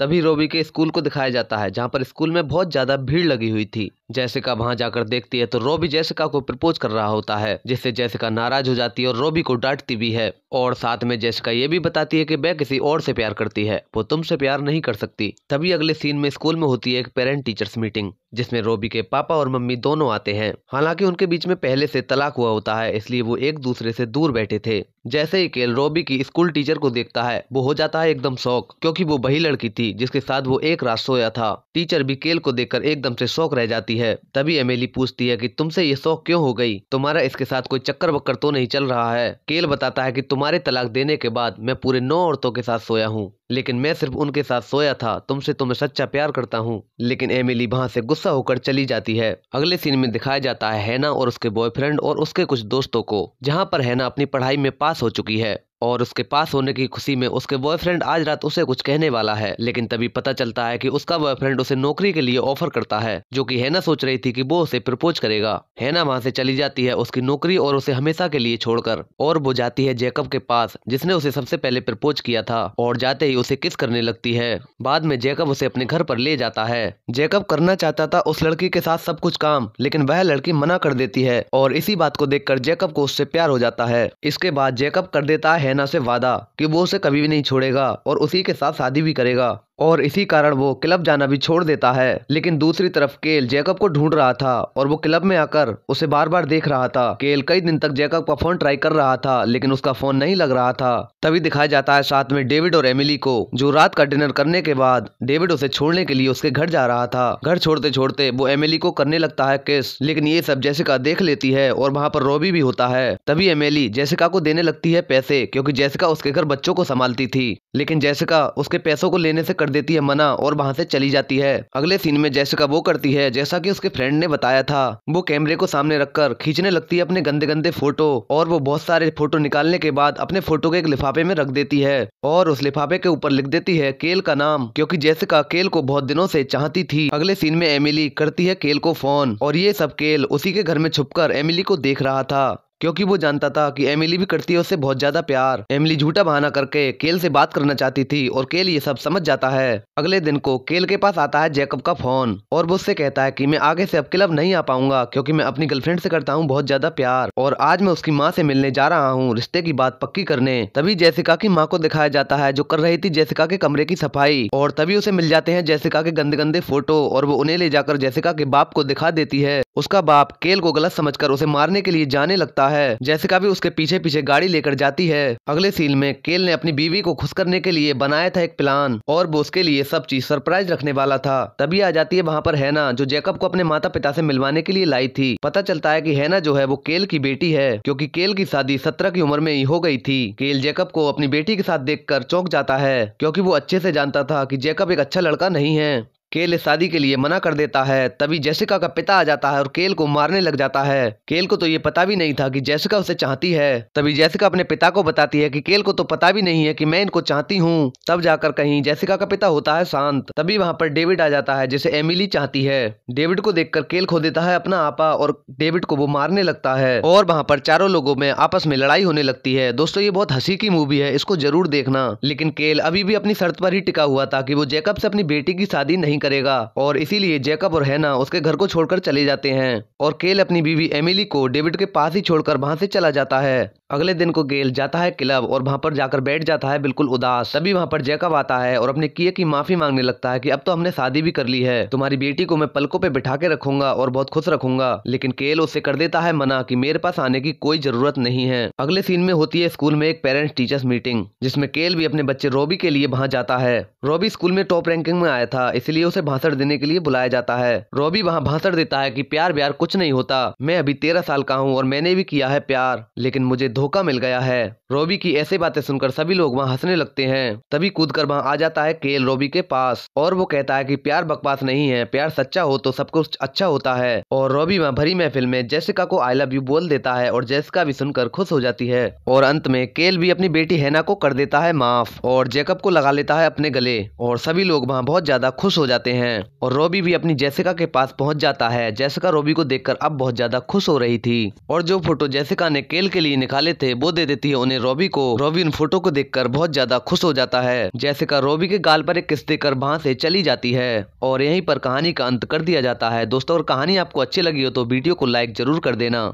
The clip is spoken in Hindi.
तभी रोबी के स्कूल को दिखाया जाता है जहाँ पर स्कूल में बहुत ज्यादा भीड़ लगी हुई थी जैसिका वहाँ जाकर देखती है तो रोबी जैसिका को प्रपोज कर रहा होता है जिससे जैसिका नाराज हो जाती है और रोबी को डांटती भी है और साथ में जेसिका ये भी बताती है कि वह किसी और से प्यार करती है वो तुमसे प्यार नहीं कर सकती तभी अगले सीन में स्कूल में होती है एक पेरेंट टीचर्स मीटिंग जिसमें रोबी के पापा और मम्मी दोनों आते हैं हालांकि उनके बीच में पहले से तलाक हुआ होता है इसलिए वो एक दूसरे से दूर बैठे थे जैसे ही केल रोबी की स्कूल टीचर को देखता है वो हो जाता है एकदम शौक क्योंकि वो वही लड़की थी जिसके साथ वो एक रात सोया था टीचर भी केल को देखकर एकदम से शौक रह जाती है तभी एमेली पूछती है कि तुमसे ये शौक क्यों हो गई तुम्हारा इसके साथ कोई चक्कर वक्कर तो नहीं चल रहा है केल बताता है कि तुम तुम्हारे तलाक देने के बाद मैं पूरे नौ औरतों के साथ सोया हूँ लेकिन मैं सिर्फ उनके साथ सोया था तुमसे तो मैं सच्चा प्यार करता हूँ लेकिन एमिली वहाँ से गुस्सा होकर चली जाती है अगले सीन में दिखाया जाता है हैना और उसके बॉयफ्रेंड और उसके कुछ दोस्तों को जहाँ पर हैना अपनी पढ़ाई में पास हो चुकी है और उसके पास होने की खुशी में उसके बॉयफ्रेंड आज रात उसे कुछ कहने वाला है लेकिन तभी पता चलता है कि उसका बॉयफ्रेंड उसे नौकरी के लिए ऑफर करता है जो कि हैना सोच रही थी कि वो उसे प्रपोज करेगा हैना वहाँ से चली जाती है उसकी नौकरी और उसे हमेशा के लिए छोड़कर और वो जाती है जेकब के पास जिसने उसे सबसे पहले प्रपोज किया था और जाते ही उसे किस करने लगती है बाद में जेकब उसे अपने घर पर ले जाता है जेकब करना चाहता था उस लड़की के साथ सब कुछ काम लेकिन वह लड़की मना कर देती है और इसी बात को कर जेकब को उससे प्यार हो जाता है इसके बाद जेकब कर देता है हैना से वादा कि वो उसे कभी भी नहीं छोड़ेगा और उसी के साथ शादी भी करेगा और इसी कारण वो क्लब जाना भी छोड़ देता है लेकिन दूसरी तरफ केल जैकब को ढूंढ रहा था और वो क्लब में आकर उसे बार बार देख रहा था केल कई दिन तक जैकब का फोन ट्राई कर रहा था लेकिन उसका फोन नहीं लग रहा था तभी दिखाया जाता है साथ में डेविड और एमिली को जो रात का डिनर करने के बाद डेविड उसे छोड़ने के लिए उसके घर जा रहा था घर छोड़ते छोड़ते वो एमिली को करने लगता है किस लेकिन ये सब जैसिका देख लेती है और वहाँ पर रोबी भी होता है तभी एमिली जैसिका को देने लगती है पैसे क्योंकि जैसिका उसके घर बच्चों को संभालती थी लेकिन जैसिका उसके पैसों को लेने से कर देती है मना और वहाँ से चली जाती है अगले सीन में जैसिका वो करती है जैसा की उसके फ्रेंड ने बताया था वो कैमरे को सामने रखकर खींचने लगती है अपने गंदे गंदे फोटो और वो बहुत सारे फोटो निकालने के बाद अपने फोटो को एक लिफाफे में रख देती है और उस लिफाफे के ऊपर लिख देती है केल का नाम क्योंकि जैसिका केल को बहुत दिनों से चाहती थी अगले सीन में एमिली करती है केल को फोन और ये सब केल उसी के घर में छुपकर एमिली को देख रहा था क्योंकि वो जानता था कि एमिली भी करती है उससे बहुत ज्यादा प्यार एमिली झूठा बहाना करके केल से बात करना चाहती थी और केल ये सब समझ जाता है अगले दिन को केल के पास आता है जैकब का फोन और वो उससे कहता है कि मैं आगे से अब क्लब नहीं आ पाऊंगा क्योंकि मैं अपनी गर्लफ्रेंड से करता हूँ बहुत ज्यादा प्यार और आज मैं उसकी माँ से मिलने जा रहा हूँ रिश्ते की बात पक्की करने तभी जैसिका की माँ को दिखाया जाता है जो कर रही थी जैसिका के कमरे की सफाई और तभी उसे मिल जाते हैं जैसिका के गंदे गंदे फोटो और वो उन्हें ले जाकर जैसिका के बाप को दिखा देती है उसका बाप केल को गलत समझ उसे मारने के लिए जाने लगता रहा है जैसिका भी उसके पीछे पीछे गाड़ी लेकर जाती है अगले सीन में केल ने अपनी बीवी को खुश करने के लिए बनाया था एक प्लान और वो उसके लिए सब चीज सरप्राइज रखने वाला था तभी आ जाती है वहाँ पर हैना जो जैकब को अपने माता पिता से मिलवाने के लिए लाई थी पता चलता है की हैना जो है वो केल की बेटी है क्यूँकी केल की शादी सत्रह की उम्र में ही हो गई थी केल जैकब को अपनी बेटी के साथ देखकर चौंक जाता है क्योंकि वो अच्छे से जानता था कि जैकब एक अच्छा लड़का नहीं है केल शादी के लिए मना कर देता है तभी जैसिका का पिता आ जाता है और केल को मारने लग जाता है केल को तो ये पता भी नहीं था कि जैसिका उसे चाहती है तभी जैसिका अपने पिता को बताती है कि केल को तो पता भी नहीं है कि मैं इनको चाहती हूँ तब जाकर कहीं जैसिका का पिता होता है शांत तभी वहाँ पर डेविड आ जाता है जिसे एमिली चाहती है डेविड को देख केल खो देता है अपना आपा और डेविड को वो मारने लगता है और वहाँ पर चारों लोगों में आपस में लड़ाई होने लगती है दोस्तों ये बहुत हंसी की मूवी है इसको जरूर देखना लेकिन केल अभी भी अपनी शर्त पर ही टिका हुआ था की वो जैकब से अपनी बेटी की शादी नहीं नहीं करेगा और इसीलिए जैकब और हैना उसके घर को छोड़कर चले जाते हैं और केल अपनी बीवी एमिली को डेविड के पास ही छोड़कर वहां से चला जाता है अगले दिन को गेल जाता है क्लब और वहाँ पर जाकर बैठ जाता है बिल्कुल उदास तभी वहाँ पर जैकब आता है और अपने किए की माफी मांगने लगता है कि अब तो हमने शादी भी कर ली है तुम्हारी बेटी को मैं पलकों पे बिठा के रखूंगा और बहुत खुश रखूंगा लेकिन केल उसे कर देता है मना कि मेरे पास आने की कोई जरूरत नहीं है अगले सीन में होती है स्कूल में एक पेरेंट्स टीचर्स मीटिंग जिसमे केल भी अपने बच्चे रोबी के लिए वहाँ जाता है रोबी स्कूल में टॉप रैंकिंग में आया था इसलिए उसे भाषण देने के लिए बुलाया जाता है रोबी वहाँ भाषण देता है की प्यार व्यार कुछ नहीं होता मैं अभी तेरह साल का हूँ और मैंने भी किया है प्यार लेकिन मुझे धोखा मिल गया है रोबी की ऐसी बातें सुनकर सभी लोग वहाँ हंसने लगते हैं तभी कूद कर वहाँ आ जाता है केल रोबी के पास और वो कहता है की प्यार बकवास नहीं है प्यार सच्चा हो तो सब कुछ अच्छा होता है और रोबी वहाँ भरी महफिल में जैसिका को आई लव यू बोल देता है और जैसिका भी सुनकर खुश हो जाती है और अंत में केल भी अपनी बेटी हैना को कर देता है माफ और जेकब को लगा लेता है अपने गले और सभी लोग वहाँ बहुत ज्यादा खुश हो जाते हैं और रोबी भी अपनी जैसिका के पास पहुँच जाता है जैसिका रोबी को देखकर अब बहुत ज्यादा खुश हो रही थी और जो फोटो जैसिका ने केल के लिए निकाले वाले थे वो दे देती है उन्हें रॉबी को रॉबी उन फोटो को देखकर बहुत ज्यादा खुश हो जाता है जैसिका रॉबी के गाल पर एक किस देकर वहां से चली जाती है और यहीं पर कहानी का अंत कर दिया जाता है दोस्तों और कहानी आपको अच्छी लगी हो तो वीडियो को लाइक जरूर कर देना